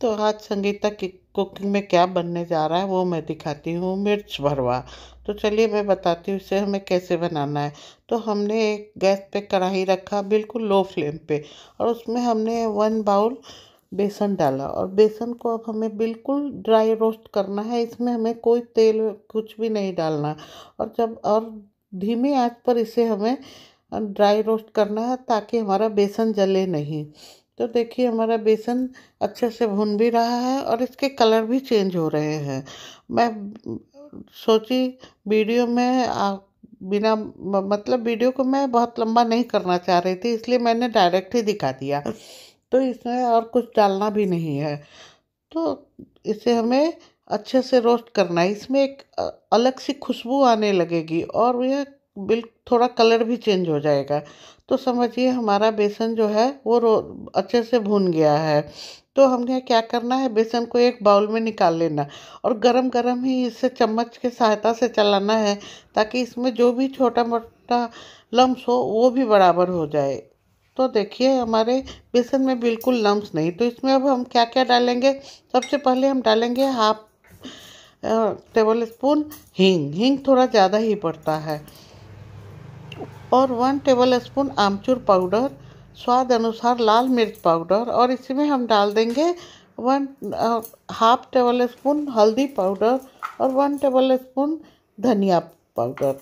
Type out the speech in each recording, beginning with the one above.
तो आज संगीता की कुकिंग में क्या बनने जा रहा है वो मैं दिखाती हूँ मिर्च भरवा तो चलिए मैं बताती हूँ इसे हमें कैसे बनाना है तो हमने एक गैस पे कढ़ाई रखा बिल्कुल लो फ्लेम पे और उसमें हमने वन बाउल बेसन डाला और बेसन को अब हमें बिल्कुल ड्राई रोस्ट करना है इसमें हमें कोई तेल कुछ भी नहीं डालना और जब और धीमी आँच पर इसे हमें ड्राई रोस्ट करना है ताकि हमारा बेसन जले नहीं तो देखिए हमारा बेसन अच्छे से भुन भी रहा है और इसके कलर भी चेंज हो रहे हैं मैं सोची वीडियो में आ, बिना मतलब वीडियो को मैं बहुत लंबा नहीं करना चाह रही थी इसलिए मैंने डायरेक्ट ही दिखा दिया तो इसमें और कुछ डालना भी नहीं है तो इसे हमें अच्छे से रोस्ट करना है इसमें एक अलग सी खुशबू आने लगेगी और यह बिल थोड़ा कलर भी चेंज हो जाएगा तो समझिए हमारा बेसन जो है वो रो अच्छे से भून गया है तो हमने क्या करना है बेसन को एक बाउल में निकाल लेना और गरम गरम ही इसे चम्मच के सहायता से चलाना है ताकि इसमें जो भी छोटा मोटा लम्स हो वो भी बराबर हो जाए तो देखिए हमारे बेसन में बिल्कुल लम्स नहीं तो इसमें अब हम क्या क्या डालेंगे सबसे पहले हम डालेंगे हाफ टेबल स्पून हींग हींग थोड़ा ज़्यादा ही पड़ता है और वन टेबल स्पून आमचूर पाउडर स्वाद अनुसार लाल मिर्च पाउडर और इसमें हम डाल देंगे वन हाफ टेबल स्पून हल्दी पाउडर और वन टेबल स्पून धनिया पाउडर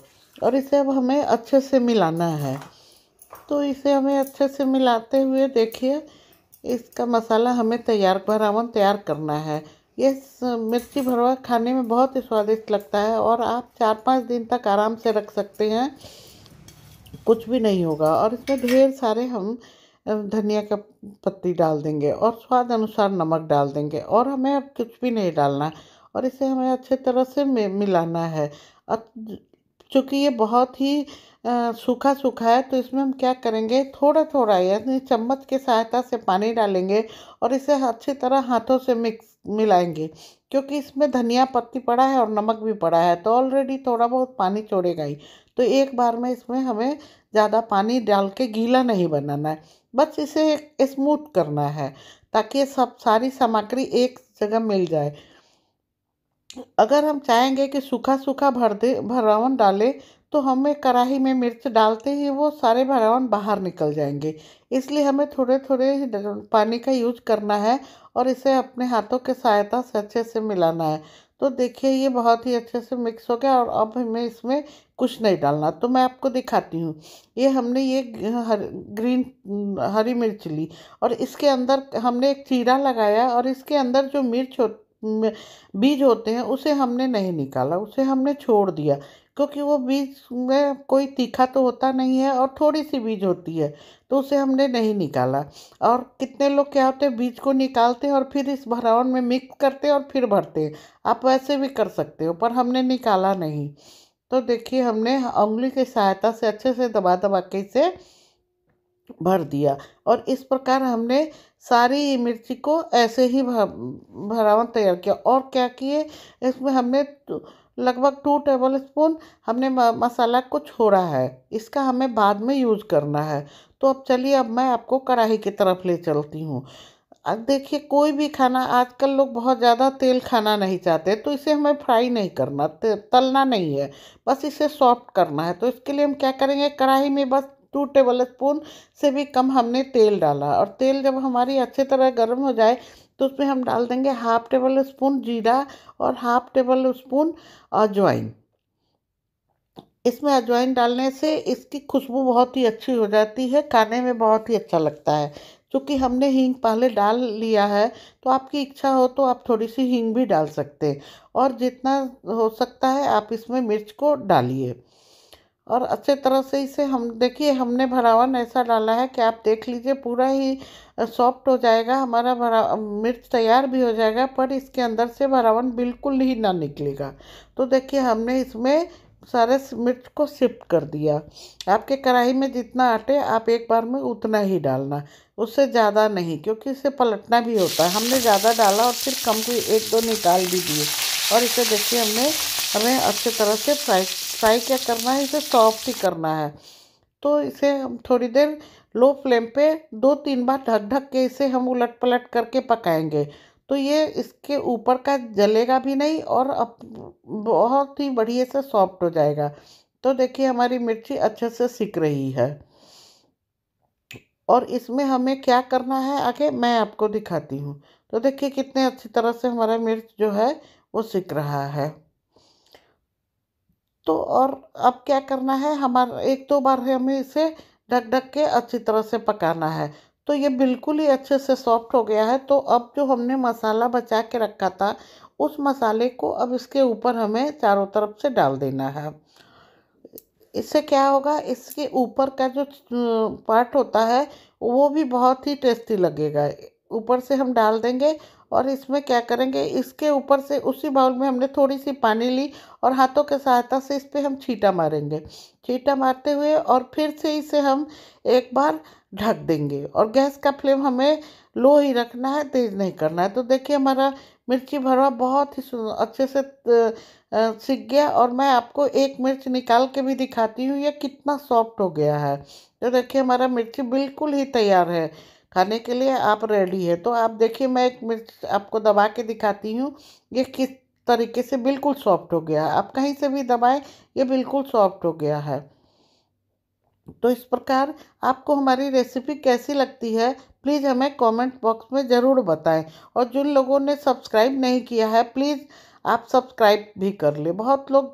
और इसे अब हमें अच्छे से मिलाना है तो इसे हमें अच्छे से मिलाते हुए देखिए इसका मसाला हमें तैयार भरावन तैयार करना है ये मिर्ची भरवा खाने में बहुत ही स्वादिष्ट लगता है और आप चार पाँच दिन तक आराम से रख सकते हैं कुछ भी नहीं होगा और इसमें ढेर सारे हम धनिया का पत्ती डाल देंगे और स्वाद अनुसार नमक डाल देंगे और हमें अब कुछ भी नहीं डालना और इसे हमें अच्छे तरह से मिलाना है अब चूँकि ये बहुत ही सूखा सूखा है तो इसमें हम क्या करेंगे थोड़ा थोड़ा यानी चम्मच के सहायता से पानी डालेंगे और इसे अच्छी तरह हाथों से मिक्स मिलाएंगे क्योंकि इसमें धनिया पत्ती पड़ा है और नमक भी पड़ा है तो ऑलरेडी थोड़ा बहुत पानी छोड़ेगा ही तो एक बार में इसमें हमें ज़्यादा पानी डाल के गीला नहीं बनाना है बस इसे स्मूथ करना है ताकि सब सारी सामग्री एक जगह मिल जाए अगर हम चाहेंगे कि सूखा सूखा भर दे भरावन डालें तो हमें कढ़ाई में मिर्च डालते ही वो सारे भरावन बाहर निकल जाएंगे इसलिए हमें थोड़े थोड़े पानी का यूज करना है और इसे अपने हाथों के सहायता से अच्छे से मिलाना है तो देखिए ये बहुत ही अच्छे से मिक्स हो गया और अब हमें इसमें कुछ नहीं डालना तो मैं आपको दिखाती हूँ ये हमने ये हर ग्रीन हरी मिर्च ली और इसके अंदर हमने एक चीरा लगाया और इसके अंदर जो मिर्च हो बीज होते हैं उसे हमने नहीं निकाला उसे हमने छोड़ दिया क्योंकि वो बीज में कोई तीखा तो होता नहीं है और थोड़ी सी बीज होती है तो उसे हमने नहीं निकाला और कितने लोग क्या होते हैं बीज को निकालते हैं और फिर इस भरावन में मिक्स करते हैं और फिर भरते हैं आप वैसे भी कर सकते हो पर हमने निकाला नहीं तो देखिए हमने उंगली की सहायता से अच्छे से दबा दबा के इसे भर दिया और इस प्रकार हमने सारी मिर्ची को ऐसे ही भरावन तैयार किया और क्या किए इसमें हमने तो लगभग टू टेबल स्पून हमने मसाला को छोड़ा है इसका हमें बाद में यूज़ करना है तो अब चलिए अब मैं आपको कढ़ाई की तरफ ले चलती हूँ अब देखिए कोई भी खाना आजकल लोग बहुत ज़्यादा तेल खाना नहीं चाहते तो इसे हमें फ्राई नहीं करना तलना नहीं है बस इसे सॉफ्ट करना है तो इसके लिए हम क्या करेंगे कढ़ाई में बस टू टेबल स्पून से भी कम हमने तेल डाला और तेल जब हमारी अच्छी तरह गर्म हो जाए तो उसमें हम डाल देंगे हाफ टेबल स्पून जीरा और हाफ टेबल स्पून अजवाइन इसमें अजवाइन डालने से इसकी खुशबू बहुत ही अच्छी हो जाती है खाने में बहुत ही अच्छा लगता है चूँकि हमने हींग पहले डाल लिया है तो आपकी इच्छा हो तो आप थोड़ी सी हींग भी डाल सकते हैं और जितना हो सकता है आप इसमें मिर्च को डालिए और अच्छे तरह से इसे हम देखिए हमने भरावन ऐसा डाला है कि आप देख लीजिए पूरा ही सॉफ्ट हो जाएगा हमारा भरा मिर्च तैयार भी हो जाएगा पर इसके अंदर से भरावन बिल्कुल ही ना निकलेगा तो देखिए हमने इसमें सारे मिर्च को शिफ्ट कर दिया आपके कढ़ाई में जितना आटे आप एक बार में उतना ही डालना उससे ज़्यादा नहीं क्योंकि इसे पलटना भी होता है हमने ज़्यादा डाला और फिर कम भी एक दो निकाल भी दिए और इसे देखिए हमने हमें अच्छे तरह से फ्राई फ्राई क्या करना है इसे सॉफ्ट ही करना है तो इसे हम थोड़ी देर लो फ्लेम पे दो तीन बार ढक ढक के इसे हम उलट पलट करके पकाएंगे तो ये इसके ऊपर का जलेगा भी नहीं और अब बहुत ही बढ़िया से सॉफ्ट हो जाएगा तो देखिए हमारी मिर्ची अच्छे से सिक रही है और इसमें हमें क्या करना है आगे मैं आपको दिखाती हूँ तो देखिए कितने अच्छी तरह से हमारा मिर्च जो है वो सीख रहा है तो और अब क्या करना है हमारा एक दो बार हमें इसे ढक ढक के अच्छी तरह से पकाना है तो ये बिल्कुल ही अच्छे से सॉफ्ट हो गया है तो अब जो हमने मसाला बचा के रखा था उस मसाले को अब इसके ऊपर हमें चारों तरफ से डाल देना है इससे क्या होगा इसके ऊपर का जो पार्ट होता है वो भी बहुत ही टेस्टी लगेगा ऊपर से हम डाल देंगे और इसमें क्या करेंगे इसके ऊपर से उसी बाउल में हमने थोड़ी सी पानी ली और हाथों के सहायता से इस पर हम छीटा मारेंगे छीटा मारते हुए और फिर से इसे हम एक बार ढक देंगे और गैस का फ्लेम हमें लो ही रखना है तेज़ नहीं करना है तो देखिए हमारा मिर्ची भरवा बहुत ही अच्छे से सीख गया और मैं आपको एक मिर्च निकाल के भी दिखाती हूँ यह कितना सॉफ्ट हो गया है तो देखिए हमारा मिर्ची बिल्कुल ही तैयार है खाने के लिए आप रेडी है तो आप देखिए मैं एक मिर्च आपको दबा के दिखाती हूँ ये किस तरीके से बिल्कुल सॉफ्ट हो गया है आप कहीं से भी दबाएं ये बिल्कुल सॉफ्ट हो गया है तो इस प्रकार आपको हमारी रेसिपी कैसी लगती है प्लीज़ हमें कमेंट बॉक्स में ज़रूर बताएं और जिन लोगों ने सब्सक्राइब नहीं किया है प्लीज़ आप सब्सक्राइब भी कर ले बहुत लोग